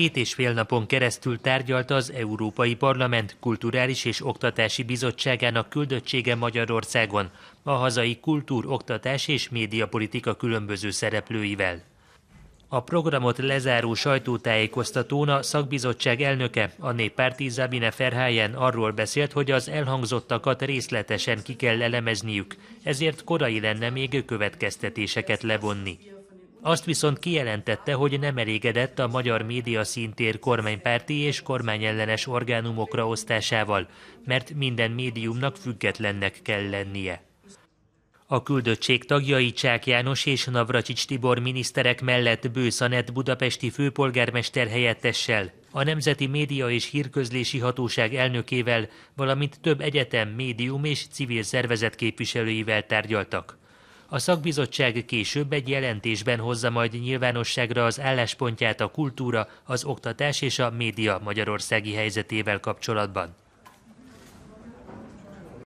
két és fél napon keresztül tárgyalta az Európai Parlament Kulturális és Oktatási Bizottságának küldöttsége Magyarországon a hazai kultúr, oktatás és médiapolitika különböző szereplőivel. A programot lezáró sajtótájékoztatón a szakbizottság elnöke, a néppárti Zabine Ferhályen arról beszélt, hogy az elhangzottakat részletesen ki kell elemezniük, ezért korai lenne még következtetéseket levonni. Azt viszont kijelentette, hogy nem elégedett a magyar média szintér kormánypárti és kormányellenes orgánumokra osztásával, mert minden médiumnak függetlennek kell lennie. A küldöttség tagjai Csák János és Navracsics Tibor miniszterek mellett Bőszanett budapesti főpolgármester helyettessel, a Nemzeti Média és Hírközlési Hatóság elnökével, valamint több egyetem, médium és civil szervezet képviselőivel tárgyaltak. A szakbizottság később egy jelentésben hozza majd nyilvánosságra az álláspontját a kultúra, az oktatás és a média magyarországi helyzetével kapcsolatban.